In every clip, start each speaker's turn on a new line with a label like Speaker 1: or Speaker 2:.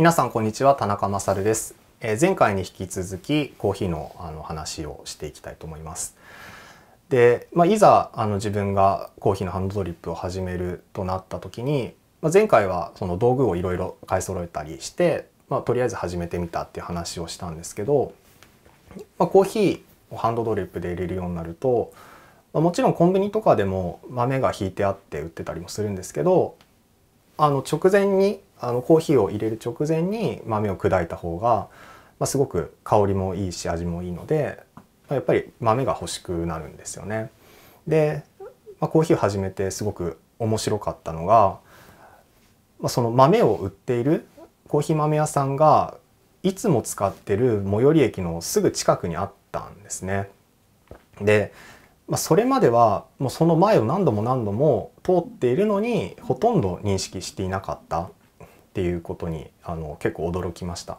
Speaker 1: 皆さんこんにちは田中勝です、え前回に引き続きコーヒーのあの話をしていきたいと思いますで、まあ、いざあの自分がコーヒーのハンドドリップを始めるとなった時に、まあ、前回はその道具をいろいろ買い揃えたりして、まあ、とりあえず始めてみたっていう話をしたんですけど、まコーヒーをハンドドリップで入れるようになると、まもちろんコンビニとかでも豆が引いてあって売ってたりもするんですけどあの直前にあのコーヒーを入れる直前に豆を砕いた方が、まあ、すごく香りもいいし味もいいので、まあ、やっぱり豆が欲しくなるんですよね。で、まあ、コーヒーを始めてすごく面白かったのが、まあ、その豆を売っているコーヒー豆屋さんがいつも使ってる最寄り駅のすぐ近くにあったんですね。で、まあ、それまではもうその前を何度も何度も通っているのにほとんど認識していなかったっていうことにあの結構驚きました。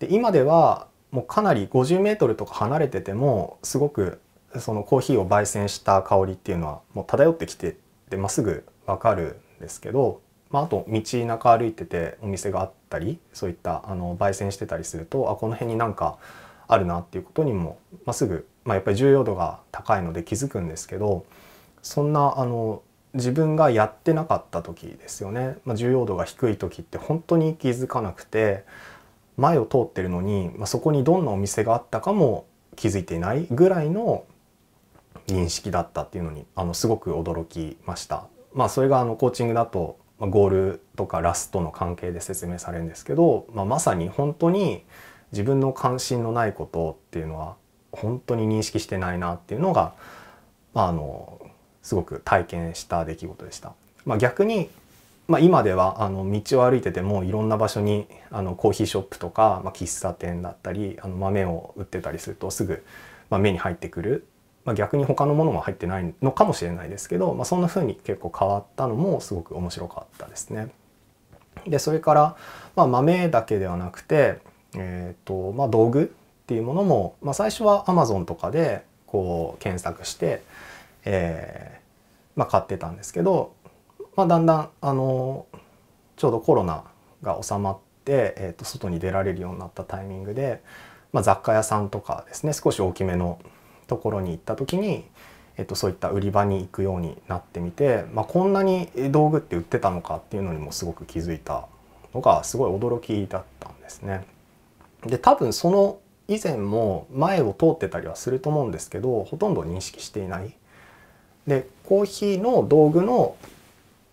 Speaker 1: で今ではもうかなり50メートルとか離れててもすごくそのコーヒーを焙煎した香りっていうのはもう漂ってきてでまっすぐ分かるんですけど、まあ、あと道中歩いててお店があったりそういったあの焙煎してたりするとあこの辺になんかあるなっていうことにも、まっすぐ、まあ、やっぱり重要度が高いので気づくんですけどそんなあの自分がやってなかった時ですよね、まあ、重要度が低い時って本当に気づかなくて前を通ってるのに、まあ、そこにどんなお店があったかも気づいていないぐらいの認識だったっていうのにあのすごく驚きました。まあ、それがあのコーチングだとゴールとかラストの関係で説明されるんですけど、まあ、まさに本当に自分の関心のないことっていうのは本当に認識してないなっていうのが、まあ、あのすごく体験した出来事でした。まあ、逆にまあ、今ではあの道を歩いててもいろんな場所にあのコーヒーショップとか、まあ、喫茶店だったりあの豆を売ってたりするとすぐ、まあ、目に入ってくる、まあ、逆に他のものも入ってないのかもしれないですけど、まあ、そんな風に結構変わったのもすごく面白かったですね。でそれから、まあ、豆だけではなくて、えーとまあ、道具っていうものも、まあ、最初は Amazon とかでこう検索して。えー、まあ、買ってたんですけど、まあ、だんだん、あのちょうどコロナが収まって、えー、と外に出られるようになったタイミングで、まあ、雑貨屋さんとかですね少し大きめのところに行った時に、えー、とそういった売り場に行くようになってみて、まあ、こんなに道具って売ってたのかっていうのにもすごく気づいたのがすごい驚きだったんですね。で多分その以前も前を通ってたりはすると思うんですけどほとんど認識していないでコーヒーの道具の、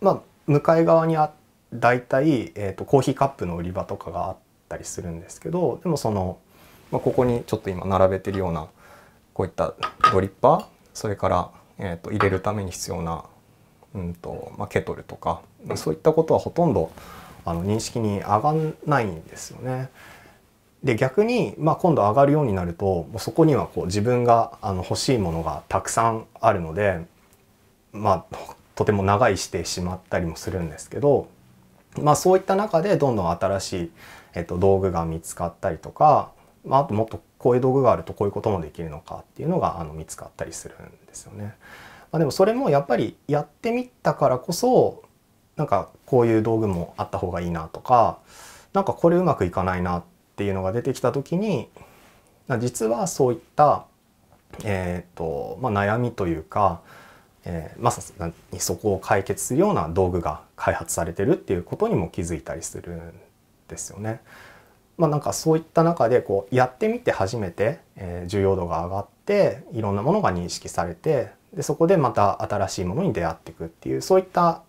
Speaker 1: まあ、向かい側にあ大体、えーと、コーヒーカップの売り場とかがあったりするんですけどでもその、まあ、ここにちょっと今並べてるようなこういったドリッパーそれから、えーと、入れるために必要な、うんとまあ、ケトルとかそういったことはほとんどあの認識に上がんないんですよね。で逆に、まあ、今度上がるようになるとそこにはこう自分があの欲しいものがたくさんあるのでまあ、とても長居してしまったりもするんですけど、まあ、そういった中でどんどん新しい、えっと、道具が見つかったりとか、まあ、あともっとこういう道具があるとこういうこともできるのかっていうのがあの見つかったりするんですよね。まあ、でもそれもやっぱりやってみたからこそなんかこういう道具もあった方がいいなとかなんかこれうまくいかないなっていうのが出てきた時に実はそういった、えーとまあ、悩みというかえー、まさにそこを解決するような道具が開発されてるっていうことにも気づいたりするんですよね。まあ、なんかそういった中でこうやってみて初めて、えー、重要度が上がっていろんなものが認識されてでそこでまた新しいものに出会っていくっていうそういった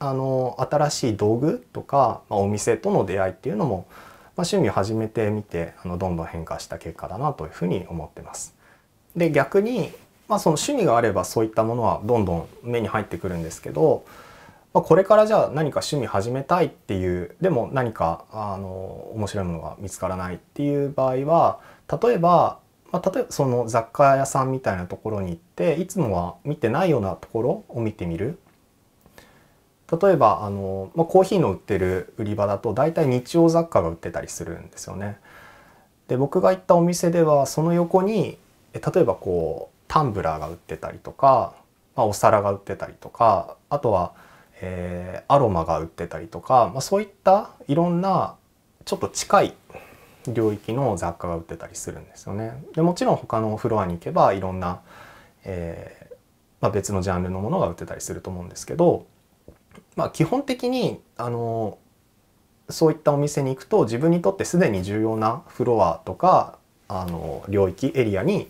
Speaker 1: あの新しい道具とか、まあ、お店との出会いっていうのも、まあ、趣味を始めてみてあのどんどん変化した結果だなというふうに思ってます。で逆にまあ、その趣味があればそういったものはどんどん目に入ってくるんですけど、まあ、これからじゃあ何か趣味始めたいっていうでも何かあの面白いものが見つからないっていう場合は例えば、まあ、例えばその雑貨屋さんみたいなところに行っていつもは見てないようなところを見てみる。例えばあの、まあ、コーヒーの売ってる売り場だと大体日用雑貨が売ってたりするんですよね。で僕が行ったお店ではその横に例えばこうタンブラーが売ってたりとか、まあ、お皿が売ってたりとかあとは、えー、アロマが売ってたりとか、まあ、そういったいろんなちょっと近い領域の雑貨が売ってたりするんですよね。でもちろん他のフロアに行けばいろんな、えー、まあ、別のジャンルのものが売ってたりすると思うんですけど、まあ、基本的にあのそういったお店に行くと自分にとってすでに重要なフロアとかあの領域エリアに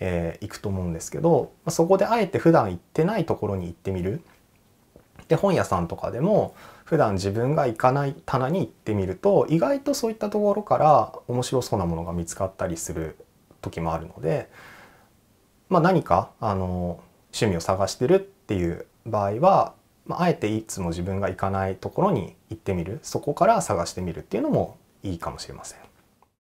Speaker 1: えー、行くと思うんですけどそこであえて普段行ってないところに行ってみる。で本屋さんとかでも普段自分が行かない棚に行ってみると意外とそういったところから面白そうなものが見つかったりする時もあるので、まあ、何かあの趣味を探してるっていう場合は、まあ、あえていつも自分が行かないところに行ってみるそこから探してみるっていうのもいいかもしれません。